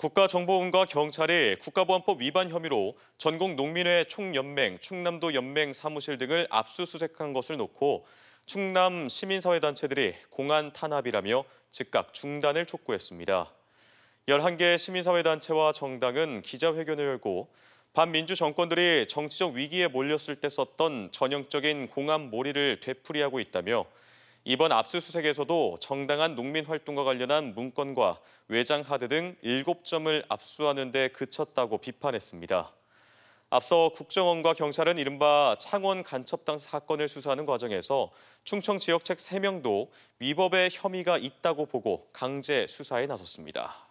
국가정보원과 경찰이 국가보안법 위반 혐의로 전국 농민회 총연맹, 충남도 연맹 사무실 등을 압수수색한 것을 놓고 충남 시민사회단체들이 공안 탄압이라며 즉각 중단을 촉구했습니다. 11개 시민사회단체와 정당은 기자회견을 열고 반민주 정권들이 정치적 위기에 몰렸을 때 썼던 전형적인 공안 몰이를 되풀이하고 있다며 이번 압수수색에서도 정당한 농민 활동과 관련한 문건과 외장 하드 등 7점을 압수하는 데 그쳤다고 비판했습니다. 앞서 국정원과 경찰은 이른바 창원 간첩당 사건을 수사하는 과정에서 충청 지역 책 3명도 위법의 혐의가 있다고 보고 강제 수사에 나섰습니다.